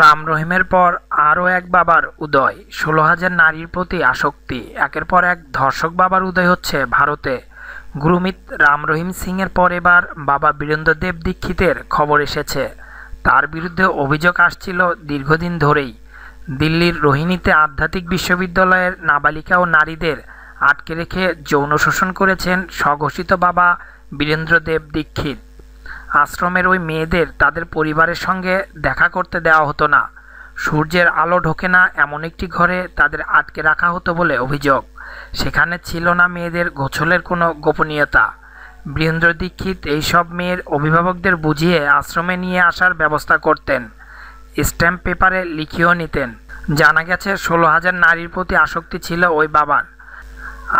রাম রহিমের পর আরও এক বাবার উদয় ষোলো হাজার নারীর প্রতি আসক্তি একের পর এক ধর্ষক বাবার উদয় হচ্ছে ভারতে গুরুমিত রাম রহিম সিংয়ের পর এবার বাবা বীরেন্দ্রদেব দীক্ষিতের খবর এসেছে তার বিরুদ্ধে অভিযোগ আসছিল দীর্ঘদিন ধরেই দিল্লির রোহিণীতে আধ্যাত্মিক বিশ্ববিদ্যালয়ের নাবালিকা ও নারীদের আটকে রেখে যৌন শোষণ করেছেন স্বঘোষিত বাবা বীরেন্দ্রদেব দীক্ষিত আশ্রমের ওই মেয়েদের তাদের পরিবারের সঙ্গে দেখা করতে দেওয়া হতো না সূর্যের আলো ঢোকে না এমন একটি ঘরে তাদের আটকে রাখা হতো বলে অভিযোগ সেখানে ছিল না মেয়েদের গোছলের কোনো গোপনীয়তা বীরেন্দ্র দীক্ষিত এইসব মেয়ের অভিভাবকদের বুঝিয়ে আশ্রমে নিয়ে আসার ব্যবস্থা করতেন স্ট্যাম্প পেপারে লিখিয়েও নিতেন জানা গেছে ষোলো হাজার নারীর প্রতি আসক্তি ছিল ওই বাবার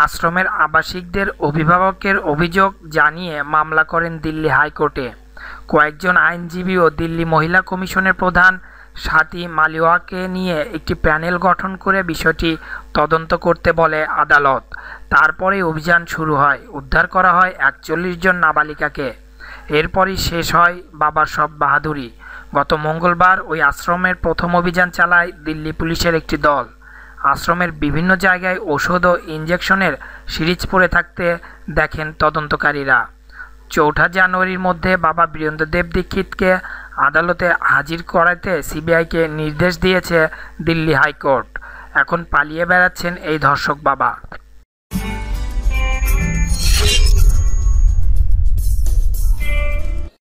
আশ্রমের আবাসিকদের অভিভাবকের অভিযোগ জানিয়ে মামলা করেন দিল্লি হাইকোর্টে কয়েকজন আইনজীবী ও দিল্লি মহিলা কমিশনের প্রধান সাথী মালিওয়াকে নিয়ে একটি প্যানেল গঠন করে বিষয়টি তদন্ত করতে বলে আদালত তারপরে অভিযান শুরু হয় উদ্ধার করা হয় একচল্লিশ জন নাবালিকাকে এরপরই শেষ হয় বাবার সব বাহাদুরি গত মঙ্গলবার ওই আশ্রমের প্রথম অভিযান চালায় দিল্লি পুলিশের একটি দল আশ্রমের বিভিন্ন জায়গায় ওষুধ ও ইঞ্জেকশনের সিরিজ পড়ে থাকতে দেখেন তদন্তকারীরা চৌঠা জানুয়ারির মধ্যে বাবা বীরেন্দ্র দেব দীক্ষিতকে আদালতে হাজির করাতে সিবিআইকে নির্দেশ দিয়েছে দিল্লি হাইকোর্ট এখন পালিয়ে বেড়াচ্ছেন এই ধর্ষক বাবা